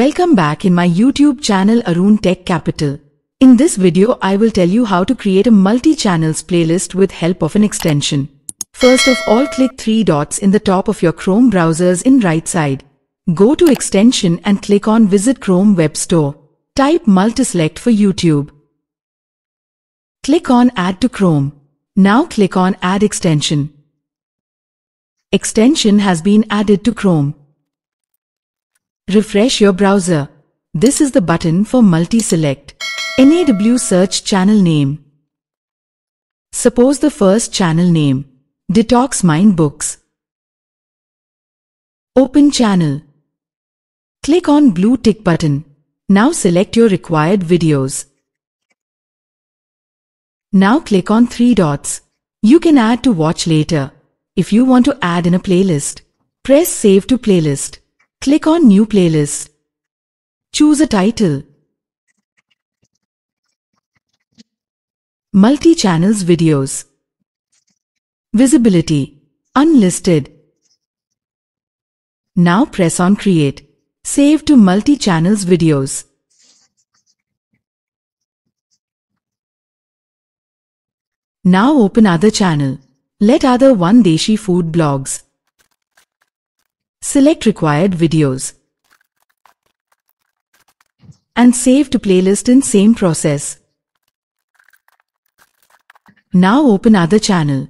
Welcome back in my YouTube channel Arun Tech Capital. In this video, I will tell you how to create a multi-channels playlist with help of an extension. First of all, click three dots in the top of your Chrome browsers in right side. Go to extension and click on visit Chrome web store. Type multi-select for YouTube. Click on add to Chrome. Now click on add extension. Extension has been added to Chrome refresh your browser. This is the button for multi-select. NAW search channel name. Suppose the first channel name, Detox Mind Books. Open channel. Click on blue tick button. Now select your required videos. Now click on three dots. You can add to watch later. If you want to add in a playlist, press save to playlist. Click on New Playlist. Choose a title. Multi-channels videos. Visibility. Unlisted. Now press on Create. Save to multi-channels videos. Now open other channel. Let other one Deshi food blogs. Select required videos and save to playlist in same process. Now open other channel.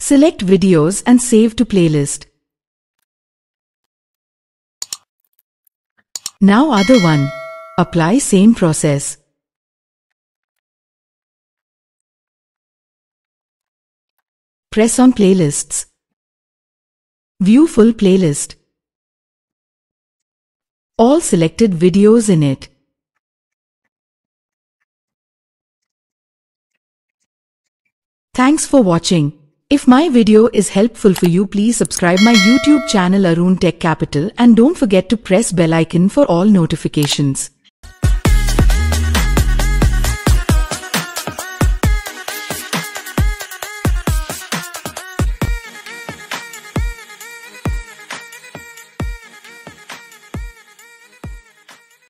Select videos and save to playlist. Now other one. Apply same process. Press on playlists. View full playlist. All selected videos in it. Thanks for watching. If my video is helpful for you, please subscribe my YouTube channel Arun Tech Capital and don't forget to press bell icon for all notifications.